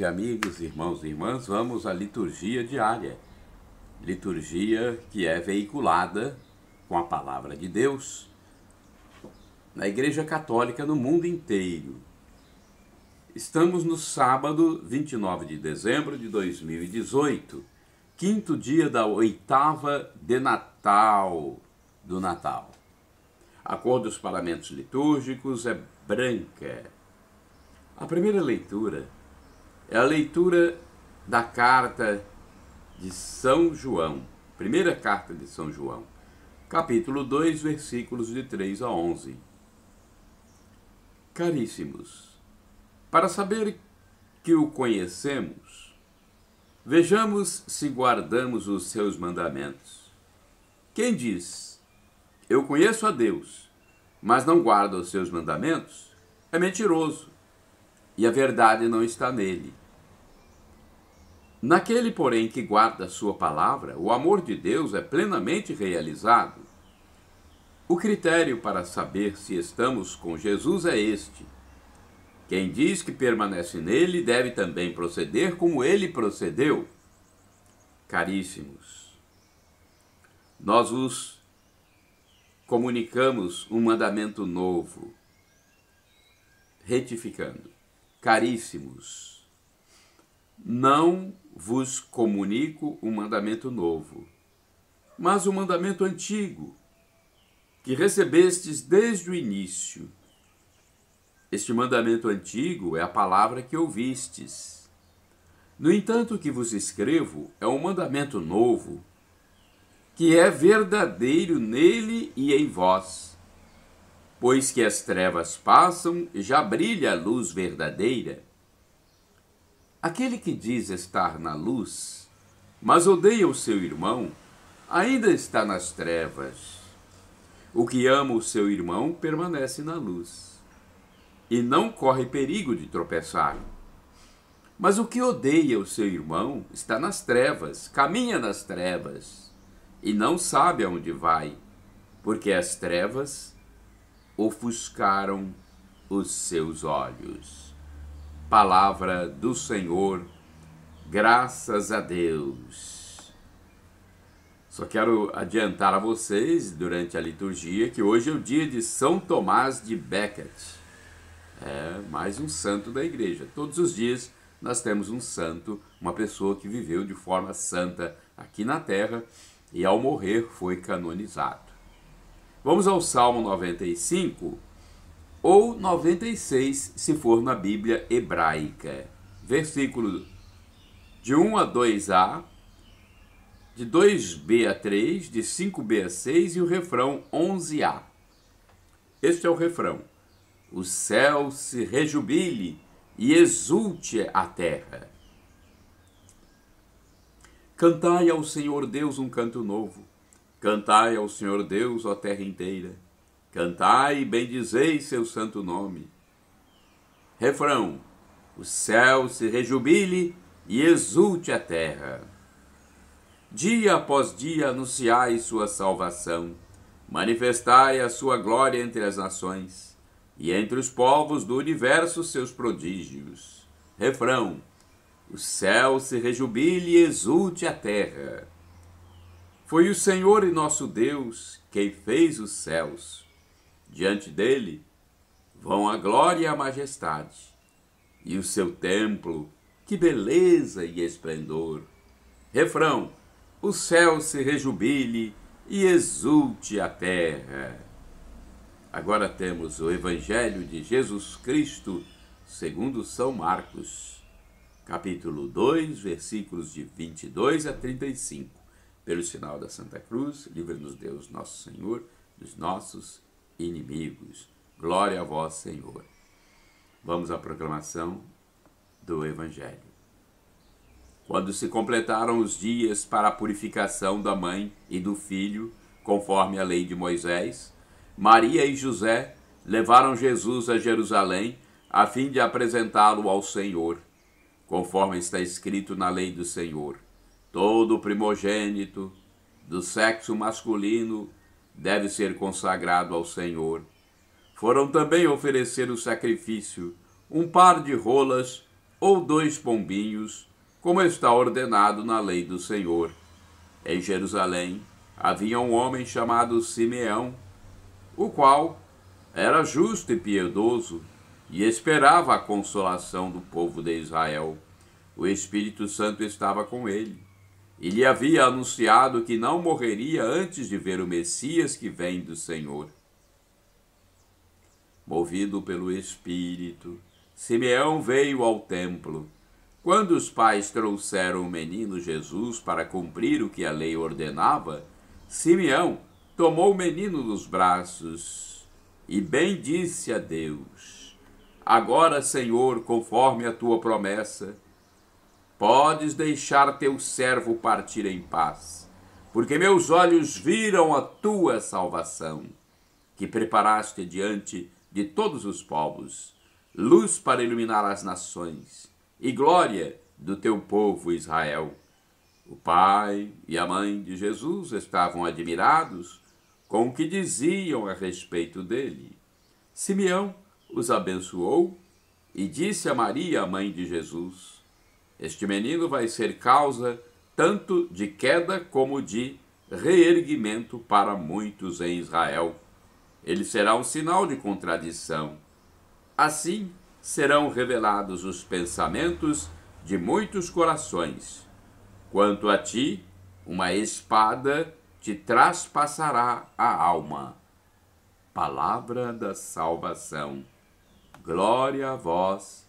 amigos e amigas, irmãos e irmãs, vamos à liturgia diária. Liturgia que é veiculada com a palavra de Deus na Igreja Católica no mundo inteiro. Estamos no sábado 29 de dezembro de 2018, quinto dia da oitava de Natal, do Natal. A cor dos paramentos litúrgicos é branca. A primeira leitura é a leitura da carta de São João, primeira carta de São João, capítulo 2, versículos de 3 a 11. Caríssimos, para saber que o conhecemos, vejamos se guardamos os seus mandamentos. Quem diz, eu conheço a Deus, mas não guarda os seus mandamentos, é mentiroso, e a verdade não está nele. Naquele, porém, que guarda a sua palavra, o amor de Deus é plenamente realizado. O critério para saber se estamos com Jesus é este: quem diz que permanece nele deve também proceder como ele procedeu. Caríssimos, nós os comunicamos um mandamento novo, retificando. Caríssimos, não vos comunico um mandamento novo, mas o um mandamento antigo, que recebestes desde o início. Este mandamento antigo é a palavra que ouvistes. No entanto, o que vos escrevo é um mandamento novo, que é verdadeiro nele e em vós. Pois que as trevas passam, já brilha a luz verdadeira. Aquele que diz estar na luz, mas odeia o seu irmão, ainda está nas trevas. O que ama o seu irmão permanece na luz, e não corre perigo de tropeçar. Mas o que odeia o seu irmão está nas trevas, caminha nas trevas, e não sabe aonde vai, porque as trevas ofuscaram os seus olhos palavra do Senhor, graças a Deus. Só quero adiantar a vocês, durante a liturgia, que hoje é o dia de São Tomás de Becket. É mais um santo da igreja. Todos os dias nós temos um santo, uma pessoa que viveu de forma santa aqui na terra e ao morrer foi canonizado. Vamos ao Salmo 95 ou 96 se for na Bíblia hebraica. Versículo de 1 a 2a, de 2b a 3, de 5b a 6 e o refrão 11a. Este é o refrão: O céu se rejubile e exulte a terra. Cantai ao Senhor Deus um canto novo. Cantai ao Senhor Deus, ó terra inteira. Cantai e bendizei seu santo nome. Refrão: O céu se rejubile e exulte a terra. Dia após dia anunciai sua salvação, manifestai a sua glória entre as nações e entre os povos do universo seus prodígios. Refrão: O céu se rejubile e exulte a terra. Foi o Senhor e nosso Deus quem fez os céus, Diante dele vão a glória e a majestade, e o seu templo, que beleza e esplendor. Refrão: O céu se rejubile e exulte a terra. Agora temos o Evangelho de Jesus Cristo, segundo São Marcos, capítulo 2, versículos de 22 a 35. Pelo sinal da Santa Cruz, livre-nos Deus, nosso Senhor, dos nossos inimigos. Glória a vós, Senhor. Vamos à proclamação do Evangelho. Quando se completaram os dias para a purificação da mãe e do filho, conforme a lei de Moisés, Maria e José levaram Jesus a Jerusalém a fim de apresentá-lo ao Senhor, conforme está escrito na lei do Senhor. Todo primogênito do sexo masculino deve ser consagrado ao Senhor. Foram também oferecer o sacrifício um par de rolas ou dois pombinhos, como está ordenado na lei do Senhor. Em Jerusalém havia um homem chamado Simeão, o qual era justo e piedoso e esperava a consolação do povo de Israel. O Espírito Santo estava com ele ele havia anunciado que não morreria antes de ver o Messias que vem do Senhor. Movido pelo Espírito, Simeão veio ao templo. Quando os pais trouxeram o menino Jesus para cumprir o que a lei ordenava, Simeão tomou o menino nos braços e bendisse a Deus. Agora, Senhor, conforme a tua promessa, Podes deixar teu servo partir em paz, porque meus olhos viram a tua salvação, que preparaste diante de todos os povos, luz para iluminar as nações e glória do teu povo Israel. O pai e a mãe de Jesus estavam admirados com o que diziam a respeito dele. Simeão os abençoou e disse a Maria, a mãe de Jesus: este menino vai ser causa tanto de queda como de reerguimento para muitos em Israel. Ele será um sinal de contradição. Assim serão revelados os pensamentos de muitos corações. Quanto a ti, uma espada te traspassará a alma. Palavra da salvação. Glória a vós,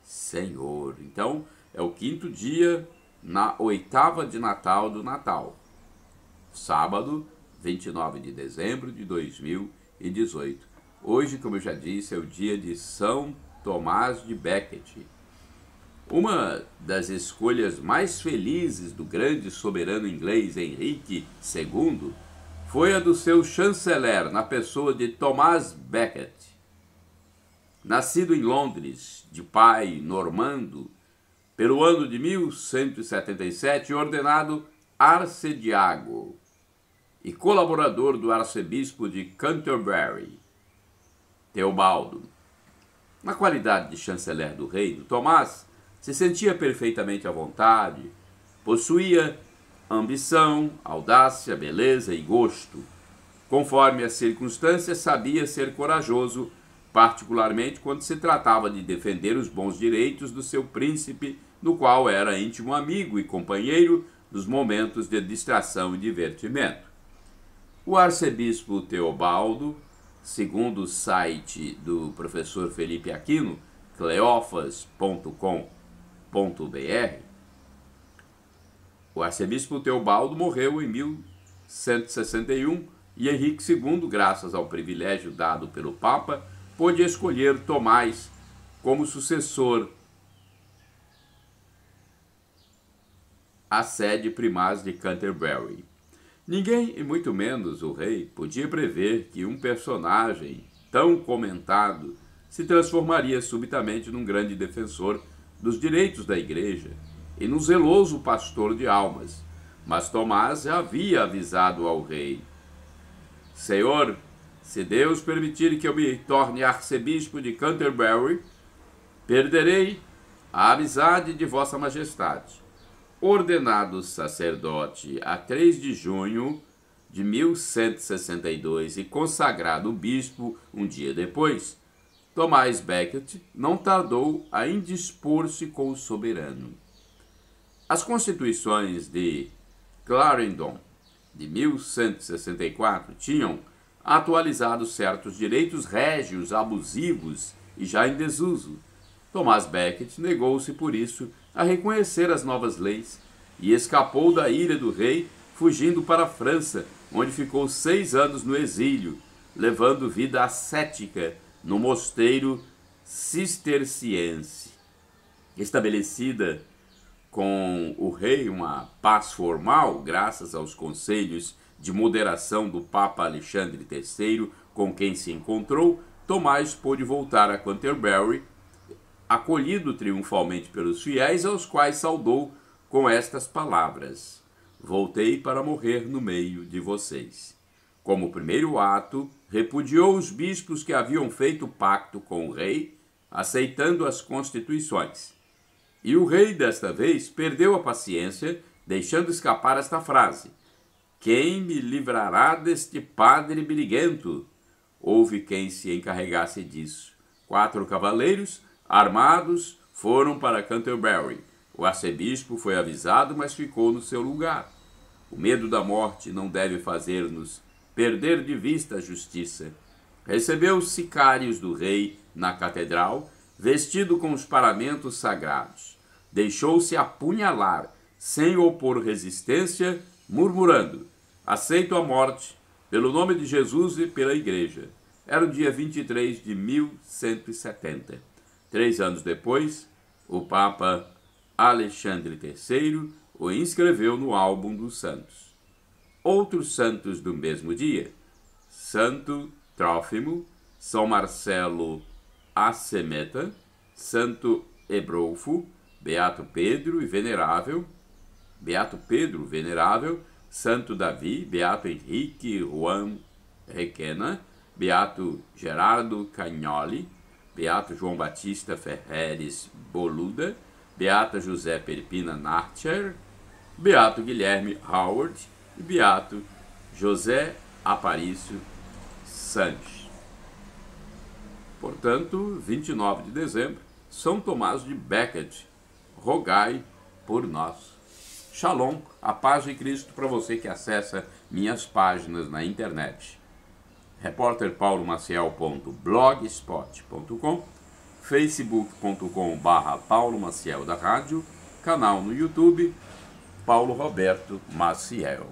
Senhor. Então, é o quinto dia na oitava de Natal do Natal, sábado 29 de dezembro de 2018. Hoje, como eu já disse, é o dia de São Tomás de Becket. Uma das escolhas mais felizes do grande soberano inglês Henrique II foi a do seu chanceler, na pessoa de Tomás Becket. Nascido em Londres, de pai normando, pelo ano de 1177, ordenado arcediago e colaborador do arcebispo de Canterbury, Teobaldo. Na qualidade de chanceler do reino, Tomás se sentia perfeitamente à vontade, possuía ambição, audácia, beleza e gosto. Conforme as circunstâncias, sabia ser corajoso, particularmente quando se tratava de defender os bons direitos do seu príncipe no qual era íntimo amigo e companheiro nos momentos de distração e divertimento. O arcebispo Teobaldo, segundo o site do professor Felipe Aquino, cleofas.com.br, o arcebispo Teobaldo morreu em 1161 e Henrique II, graças ao privilégio dado pelo Papa, pôde escolher Tomás como sucessor a sede primaz de Canterbury. Ninguém, e muito menos o rei, podia prever que um personagem tão comentado se transformaria subitamente num grande defensor dos direitos da igreja e num zeloso pastor de almas. Mas Tomás já havia avisado ao rei: Senhor, se Deus permitir que eu me torne arcebispo de Canterbury, perderei a amizade de Vossa Majestade ordenado sacerdote a 3 de junho de 1162 e consagrado bispo um dia depois, Tomás Becket não tardou a indispor-se com o soberano. As constituições de Clarendon de 1164 tinham atualizado certos direitos régios abusivos e já em desuso. Tomás Becket negou-se por isso a reconhecer as novas leis e escapou da ilha do rei, fugindo para a França, onde ficou seis anos no exílio, levando vida ascética no mosteiro cisterciense. Estabelecida com o rei uma paz formal, graças aos conselhos de moderação do Papa Alexandre III, com quem se encontrou, Tomás pôde voltar a Canterbury acolhido triunfalmente pelos fiéis, aos quais saudou com estas palavras: Voltei para morrer no meio de vocês. Como primeiro ato, repudiou os bispos que haviam feito pacto com o rei, aceitando as constituições. E o rei, desta vez, perdeu a paciência, deixando escapar esta frase: Quem me livrará deste padre briguento? Houve quem se encarregasse disso. Quatro cavaleiros Armados, foram para Canterbury. O arcebispo foi avisado, mas ficou no seu lugar. O medo da morte não deve fazer-nos perder de vista a justiça. Recebeu os sicários do rei na catedral, vestido com os paramentos sagrados. Deixou-se apunhalar, sem opor resistência, murmurando: Aceito a morte, pelo nome de Jesus e pela Igreja. Era o dia 23 de 1170. Três anos depois, o Papa Alexandre III o inscreveu no álbum dos santos. Outros santos do mesmo dia, Santo Trófimo, São Marcelo Assemeta, Santo Ebrolfo, Beato Pedro e Venerável, Beato Pedro Venerável, Santo Davi, Beato Henrique Juan Requena, Beato Gerardo Cagnoli, Beato João Batista Ferreres Boluda, Beata José Perpina Narcher, Beato Guilherme Howard e Beato José Aparício Sanches. Portanto, 29 de dezembro, São Tomás de Becket, rogai por nós. Shalom, a paz de Cristo para você que acessa minhas páginas na internet repórter Paulo Maciel.blogspot.com, barra Paulo Maciel da Rádio, canal no YouTube, Paulo Roberto Maciel.